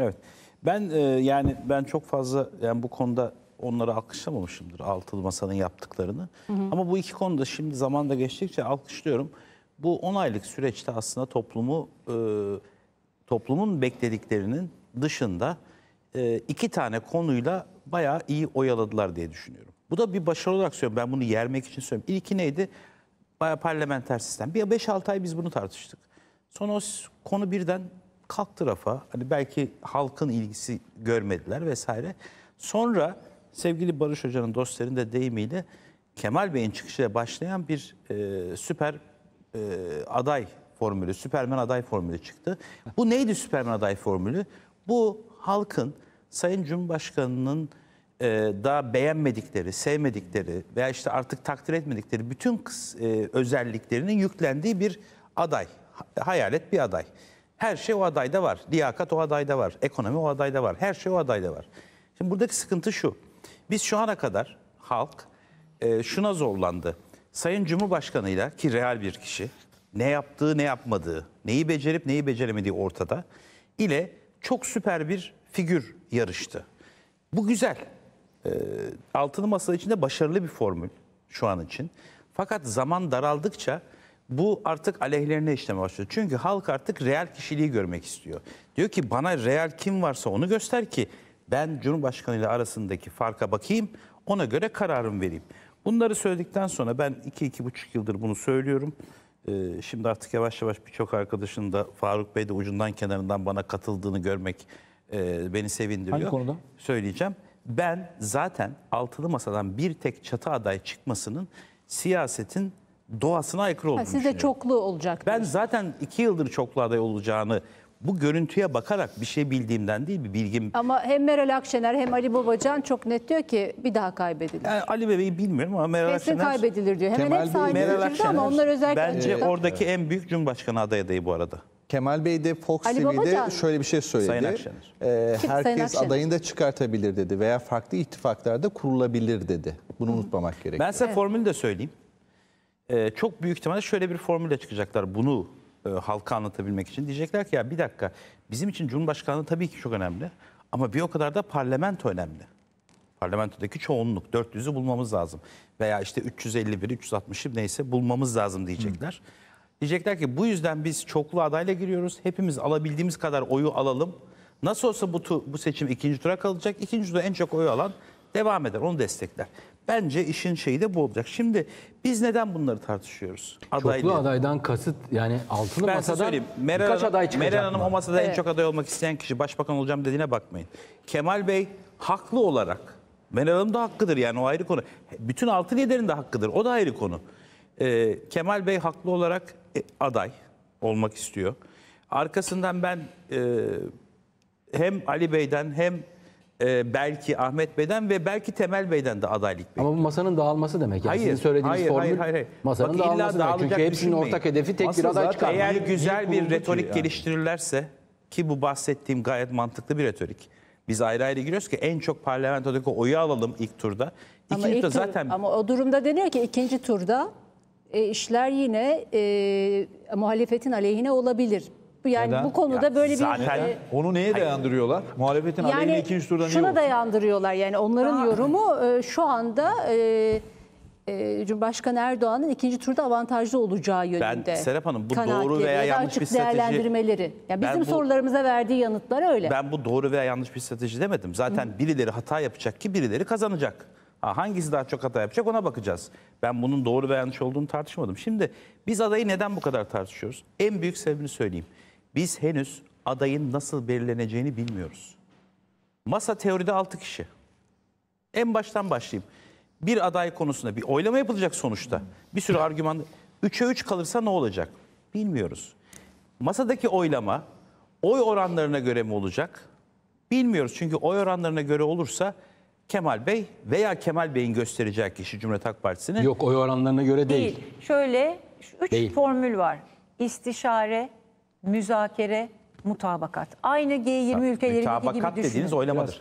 Evet. Ben e, yani ben çok fazla yani bu konuda onları alkışlamamışımdır altılı masanın yaptıklarını. Hı hı. Ama bu iki konuda şimdi zamanda geçtikçe alkışlıyorum. Bu 10 aylık süreçte aslında toplumu e, toplumun beklediklerinin dışında e, iki tane konuyla bayağı iyi oyaladılar diye düşünüyorum. Bu da bir başarı olarak söylüyorum. Ben bunu yermek için söylüyorum. İlki neydi? Bayağı parlamenter sistem. Bir 5-6 ay biz bunu tartıştık. Sonra o konu birden kalk tarafa hani belki halkın ilgisi görmediler vesaire. Sonra sevgili Barış Hoca'nın dostlarının da deyimiyle Kemal Bey'in çıkışıyla başlayan bir e, süper e, aday formülü, Süpermen aday formülü çıktı. Bu neydi Süpermen aday formülü? Bu halkın Sayın Cumhurbaşkanı'nın e, daha beğenmedikleri, sevmedikleri veya işte artık takdir etmedikleri bütün e, özelliklerinin yüklendiği bir aday. Hayalet bir aday. Her şey o adayda var. Liyakat o adayda var. Ekonomi o adayda var. Her şey o adayda var. Şimdi buradaki sıkıntı şu. Biz şu ana kadar halk e, şuna zorlandı. Sayın Cumhurbaşkanı'yla ki real bir kişi ne yaptığı ne yapmadığı, neyi becerip neyi beceremediği ortada ile çok süper bir figür yarıştı. Bu güzel. E, altılı masa içinde başarılı bir formül şu an için. Fakat zaman daraldıkça bu artık aleyhlerine işleme başlıyor. Çünkü halk artık real kişiliği görmek istiyor. Diyor ki bana real kim varsa onu göster ki ben Cumhurbaşkanı ile arasındaki farka bakayım ona göre kararım vereyim. Bunları söyledikten sonra ben iki iki buçuk yıldır bunu söylüyorum. Ee, şimdi artık yavaş yavaş birçok arkadaşın da Faruk Bey de ucundan kenarından bana katıldığını görmek e, beni sevindiriyor. Hangi konuda? Söyleyeceğim. Ben zaten altılı masadan bir tek çatı aday çıkmasının siyasetin doğasına aykırı olduğunu Siz de çoklu olacak. Ben zaten iki yıldır çoklu aday olacağını bu görüntüye bakarak bir şey bildiğimden değil bir bilgim. Ama hem Meral Akşener hem Ali Babacan çok net diyor ki bir daha kaybedilir. Yani Ali Bey'i bilmiyorum ama Meral Kesin Akşener... kaybedilir diyor. Hemen Kemal hepsi Bey, Meral Akşener, ama onlar özellikle... Bence e, oradaki evet. en büyük Cumhurbaşkanı aday adayı bu arada. Kemal Bey de Fox Ali TV'de Babacan. şöyle bir şey söyledi. Sayın Akşener. Ee, herkes Sayın Akşener. adayını da çıkartabilir dedi veya farklı ittifaklarda kurulabilir dedi. Bunu Hı. unutmamak gerekiyor. Ben size evet. formülü de söyleyeyim e, çok büyük ihtimalle şöyle bir formülle çıkacaklar bunu e, halka anlatabilmek için. Diyecekler ki ya bir dakika bizim için Cumhurbaşkanlığı tabii ki çok önemli ama bir o kadar da parlamento önemli. Parlamentodaki çoğunluk 400'ü bulmamız lazım veya işte 351, 360 neyse bulmamız lazım diyecekler. Hı. Diyecekler ki bu yüzden biz çoklu adayla giriyoruz. Hepimiz alabildiğimiz kadar oyu alalım. Nasıl olsa bu, bu seçim ikinci tura kalacak. ikinci tura en çok oyu alan devam eder. Onu destekler. Bence işin şeyi de bu olacak. Şimdi biz neden bunları tartışıyoruz? Adaylı. Çoklu adaydan kasıt yani altılı ben masadan söyleyeyim. Meral birkaç aday çıkacak Meral Hanım mı? o masada evet. en çok aday olmak isteyen kişi başbakan olacağım dediğine bakmayın. Kemal Bey haklı olarak Meral Hanım da hakkıdır yani o ayrı konu. Bütün altı liderin de hakkıdır o da ayrı konu. Ee, Kemal Bey haklı olarak e, aday olmak istiyor. Arkasından ben e, hem Ali Bey'den hem e, belki Ahmet Bey'den ve belki Temel Bey'den de adaylık bekliyor. Ama bu masanın dağılması demek. Yani hayır, sizin söylediğiniz hayır, formül hayır, hayır, hayır. masanın Bak, dağılması demek. Çünkü hepsinin ortak hedefi tek Masa bir aday çıkar. Eğer güzel bir, bir retorik yani. geliştirirlerse ki bu bahsettiğim gayet mantıklı bir retorik. Biz ayrı ayrı giriyoruz ki en çok parlamentodaki oyu alalım ilk turda. İkinci ama ilk tur, zaten... Ama o durumda deniyor ki ikinci turda e, işler yine e, muhalefetin aleyhine olabilir. Yani Neden? bu konuda Ya böyle zaten- bir e, Onu neye dayandırıyorlar? Muhalefetin aleyhine ikinci turda niye şuna dayandırıyorlar yani onların yorumu e, şu anda e, e, Cumhurbaşkanı Erdoğan'ın ikinci turda avantajlı olacağı yönünde. Serap Hanım, bu doğru veya yanlış bir açık strateji- değerlendirmeleri. Yani bizim bu- sorularımıza verdiği yanıtlar öyle. Ben bu doğru veya yanlış bir strateji demedim. Zaten birileri hata yapacak ki birileri kazanacak. Ha, hangisi daha çok hata yapacak ona bakacağız. Ben bunun doğru veya yanlış olduğunu tartışmadım. Şimdi biz adayı neden bu kadar tartışıyoruz? En büyük sebebini söyleyeyim. Biz henüz adayın nasıl belirleneceğini bilmiyoruz. Masa teoride 6 kişi. En baştan başlayayım. Bir aday konusunda bir oylama yapılacak sonuçta. Bir sürü argüman. 3'e 3 kalırsa ne olacak? Bilmiyoruz. Masadaki oylama oy oranlarına göre mi olacak? Bilmiyoruz. Çünkü oy oranlarına göre olursa Kemal Bey veya Kemal Bey'in göstereceği kişi Cumhuriyet Halk Partisi'nin Yok oy oranlarına göre değil. Değil. Şöyle 3 formül var. İstişare, müzakere, mutabakat. Aynı G20 ülkeleri gibi düşünün. Mutabakat dediğiniz oylamadır.